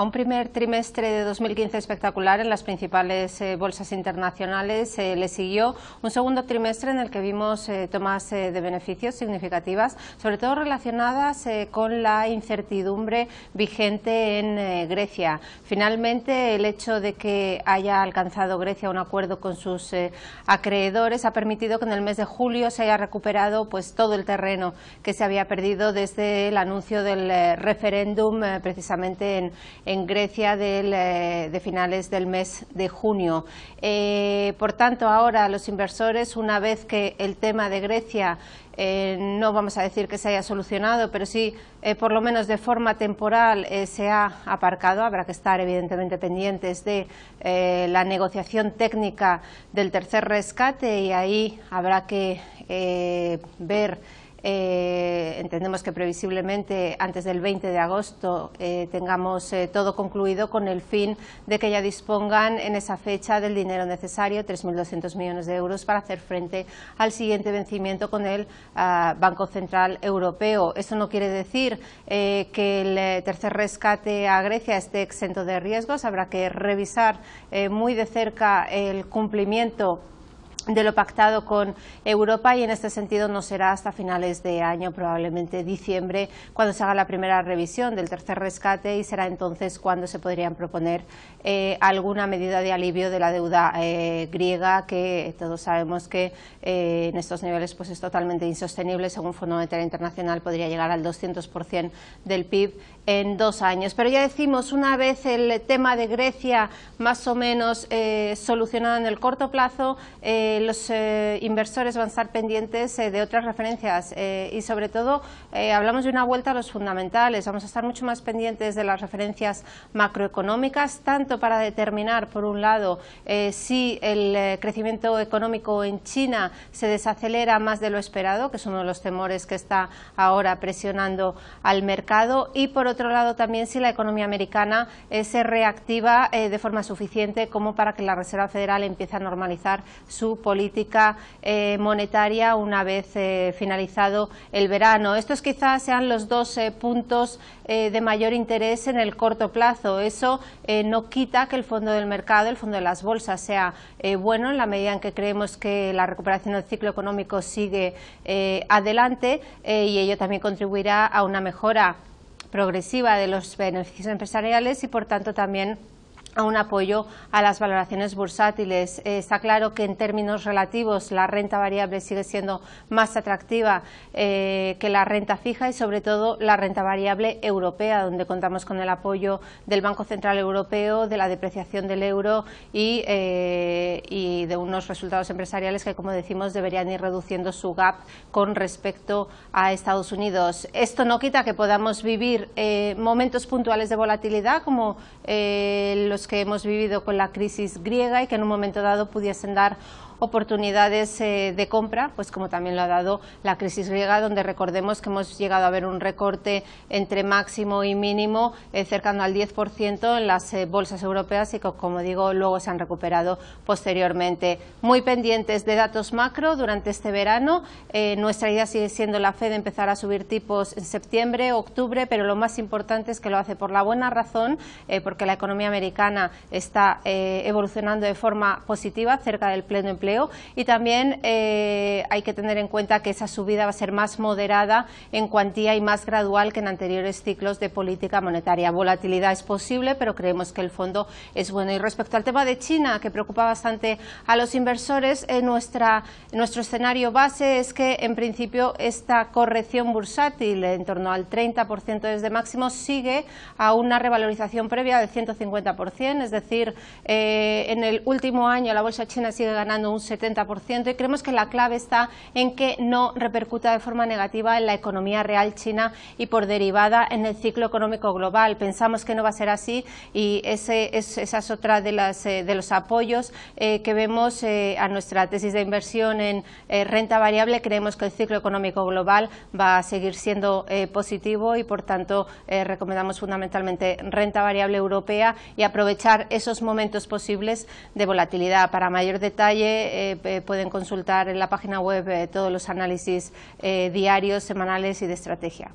a un primer trimestre de 2015 espectacular en las principales eh, bolsas internacionales eh, le siguió un segundo trimestre en el que vimos eh, tomas de beneficios significativas, sobre todo relacionadas con la incertidumbre vigente en Grecia. Finalmente, el hecho de que haya alcanzado Grecia un acuerdo con sus acreedores ha permitido que en el mes de julio se haya recuperado pues todo el terreno que se había perdido desde el anuncio del referéndum precisamente en en Grecia eh, de finales del mes de junio. Eh, por tanto, ahora los inversores, una vez que el tema de Grecia eh, no vamos a decir que se haya solucionado, pero sí, por lo menos de forma temporal, se ha aparcado. Habrá que estar, evidentemente, pendientes de la negociación técnica del tercer rescate y ahí habrá que ver eh, entendemos que previsiblemente antes del 20 de agosto eh, tengamos eh, todo concluido con el fin de que ya dispongan en esa fecha del dinero necesario, 3.200 millones de euros, para hacer frente al siguiente vencimiento con el ah, Banco Central Europeo. Eso no quiere decir que el tercer rescate a Grecia esté exento de riesgos. Habrá que revisar muy de cerca el cumplimiento de lo pactado con Europa y en este sentido no será hasta finales de año, probablemente diciembre, cuando se haga la primera revisión del tercer rescate y será entonces cuando se podrían proponer eh, alguna medida de alivio de la deuda eh, griega que todos sabemos que eh, en estos niveles pues es totalmente insostenible, según Fondo Monetario Internacional podría llegar al 200% del PIB en dos años. Pero ya decimos, una vez el tema de Grecia más o menos solucionado en el corto plazo, los eh, inversores van a estar pendientes eh, de otras referencias eh, y sobre todo hablamos de una vuelta a los fundamentales. Vamos a estar mucho más pendientes de las referencias macroeconómicas, tanto para determinar, por un lado, si el crecimiento económico en China se desacelera más de lo esperado, que es uno de los temores que está ahora presionando al mercado, y por otro lado también si la economía americana se reactiva de forma suficiente como para que la Reserva Federal empiece a normalizar su política eh, monetaria una vez eh, finalizado el verano. Estos quizás sean los dos eh, puntos de mayor interés en el corto plazo. Eso no quita que el fondo del mercado, el fondo de las bolsas, sea bueno en la medida en que creemos que la recuperación del ciclo económico sigue adelante y ello también contribuirá a una mejora progresiva de los beneficios empresariales y, por tanto, también a un apoyo a las valoraciones bursátiles. Eh, está claro que en términos relativos la renta variable sigue siendo más atractiva eh, que la renta fija y sobre todo la renta variable europea, donde contamos con el apoyo del Banco Central Europeo, de la depreciación del euro y eh, y de unos resultados empresariales que, como decimos, deberían ir reduciendo su gap con respecto a Estados Unidos. Esto no quita que podamos vivir eh, momentos puntuales de volatilidad como eh, los que hemos vivido con la crisis griega y que en un momento dado pudiesen dar oportunidades eh, de compra, pues como también lo ha dado la crisis griega, donde recordemos que hemos llegado a ver un recorte entre máximo y mínimo eh, cercano al 10% en las eh, bolsas europeas y que, como digo, luego se han recuperado posteriormente. Muy pendientes de datos macro durante este verano. nuestra idea sigue siendo la Fed empezar a subir tipos en septiembre, octubre, pero lo más importante es que lo hace por la buena razón, porque la economía americana está evolucionando de forma positiva cerca del pleno empleo y también eh, hay que tener en cuenta que esa subida va a ser más moderada en cuantía y más gradual que en anteriores ciclos de política monetaria. Volatilidad es posible, pero creemos que el fondo es bueno. Y respecto al tema de China, que preocupa bastante a los inversores, eh, nuestra, nuestro escenario base es que en principio esta corrección bursátil en torno al 30% desde máximo sigue a una revalorización previa del 150%, es decir, eh, en el último año la bolsa china sigue ganando un 70% y creemos que la clave está en que no repercuta de forma negativa en la economía real china y por derivada en el ciclo económico global. Pensamos que no va a ser así y ese, es, esa es otra de, las, eh, de los apoyos eh, que vemos eh, a nuestra tesis de inversión en renta variable. Creemos que el ciclo económico global va a seguir siendo positivo y, por tanto, recomendamos fundamentalmente renta variable europea y aprovechar esos momentos posibles de volatilidad. Para mayor detalle, eh, eh, pueden consultar en la página web eh, todos los análisis diarios, semanales y de estrategia.